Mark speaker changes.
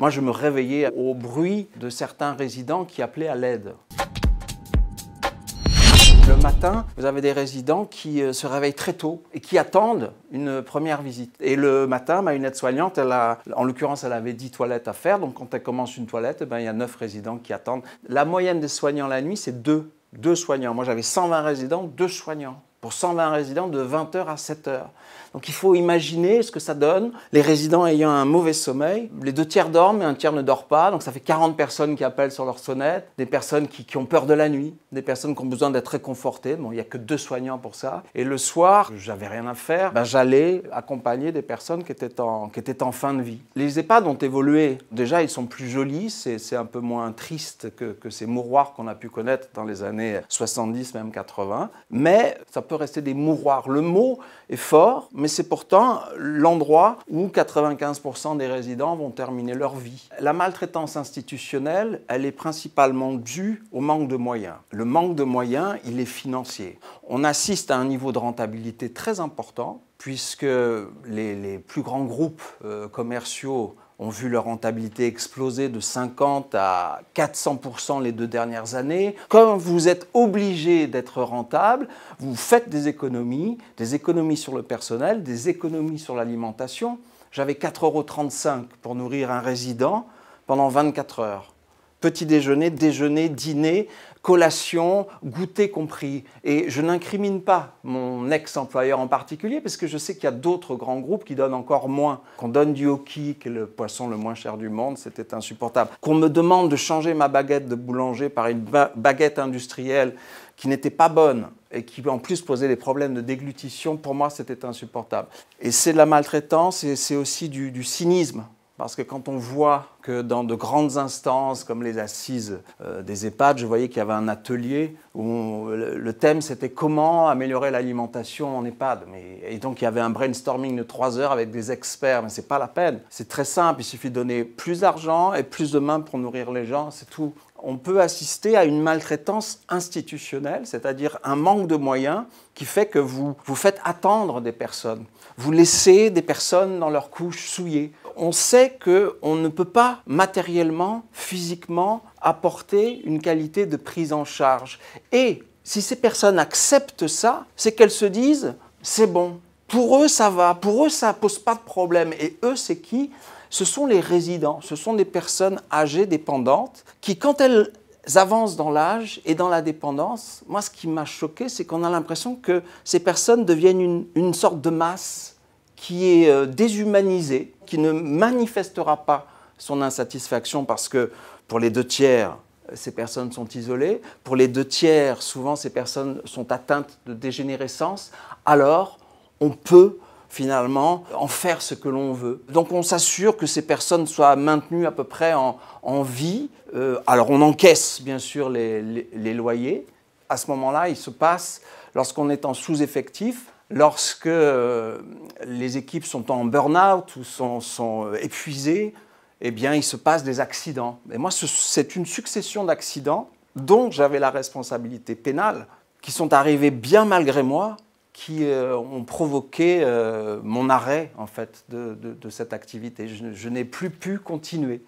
Speaker 1: Moi, je me réveillais au bruit de certains résidents qui appelaient à l'aide. Le matin, vous avez des résidents qui euh, se réveillent très tôt et qui attendent une première visite. Et le matin, ma bah, une aide-soignante, en l'occurrence, elle avait 10 toilettes à faire. Donc quand elle commence une toilette, eh ben, il y a 9 résidents qui attendent. La moyenne des soignants la nuit, c'est 2. 2 soignants. Moi, j'avais 120 résidents, 2 soignants pour 120 résidents de 20h à 7h. Donc il faut imaginer ce que ça donne. Les résidents ayant un mauvais sommeil, les deux tiers dorment et un tiers ne dort pas, donc ça fait 40 personnes qui appellent sur leur sonnette, des personnes qui, ont peur de la nuit, des personnes qui ont besoin d'être réconfortées. Bon, il n'y a que deux soignants pour ça. Et le soir, j'avais rien à faire, ben, j'allais accompagner des personnes qui étaient, en, qui en fin de vie. Les EHPAD ont évolué. Déjà, ils sont plus jolis, c'est un peu moins triste que, ces mouroirs qu'on a pu connaître dans les années 70, même 80. Mais ça peut rester des mouroirs. Le mot est fort, mais c'est pourtant l'endroit où 95% des résidents vont terminer leur vie. La maltraitance institutionnelle, elle est principalement due au manque de moyens. Le manque de moyens, il est financier. On assiste à un niveau de rentabilité très important puisque les, plus grands groupes euh, commerciaux ont vu leur rentabilité exploser de 50 à 400 les deux dernières années. comme vous êtes obligé d'être rentable, vous faites des économies, des économies sur le personnel, des économies sur l'alimentation. J'avais 4,35 euros pour nourrir un résident pendant 24 heures petit déjeuner, déjeuner, dîner, collation, goûter compris. Et je n'incrimine pas mon ex-employeur en particulier, parce que je sais qu'il y a d'autres grands groupes qui donnent encore moins. Qu'on donne du hoki, qui est le poisson le moins cher du monde, c'était insupportable. Qu'on me demande de changer ma baguette de boulanger par une baguette industrielle qui n'était pas bonne et qui en plus posait des problèmes de déglutition, pour moi c'était insupportable. Et c'est de la maltraitance et c'est aussi du cynisme parce que quand on voit que dans de grandes instances comme les assises euh, des EHPAD, je voyais qu'il y avait un atelier où le thème c'était comment améliorer l'alimentation en EHPAD. Mais, et donc il y avait un brainstorming de trois heures avec des experts, mais ce n'est pas la peine. C'est très simple, il suffit de donner plus d'argent et plus de mains pour nourrir les gens, c'est tout. On peut assister à une maltraitance institutionnelle, c'est-à-dire un manque de moyens qui fait que vous vous faites attendre des personnes. Vous laissez des personnes dans leur couche souillée on sait qu'on ne peut pas matériellement, physiquement, apporter une qualité de prise en charge. Et si ces personnes acceptent ça, c'est qu'elles se disent, c'est bon, pour eux ça va, pour eux ça ne pose pas de problème. Et eux, c'est qui Ce sont les résidents, ce sont des personnes âgées dépendantes qui, quand elles avancent dans l'âge et dans la dépendance, moi ce qui m'a choqué, c'est qu'on a l'impression que ces personnes deviennent une sorte de masse qui est euh, déshumanisé, qui ne manifestera pas son insatisfaction parce que pour les deux tiers, ces personnes sont isolées. Pour les deux tiers, souvent, ces personnes sont atteintes de dégénérescence. Alors, on peut finalement en faire ce que l'on veut. Donc on s'assure que ces personnes soient maintenues à peu près en, vie. Euh, alors on encaisse bien sûr les loyers. À ce moment-là, il se passe, lorsqu'on est en sous-effectif, lorsque euh, les équipes sont en burn-out ou sont, sont, euh, épuisées, eh bien, il se passe des accidents. Et moi, c'est une succession d'accidents dont j'avais la responsabilité pénale, qui sont arrivés bien malgré moi, qui euh, ont provoqué mon arrêt, en fait, de, cette activité. je n'ai plus pu continuer.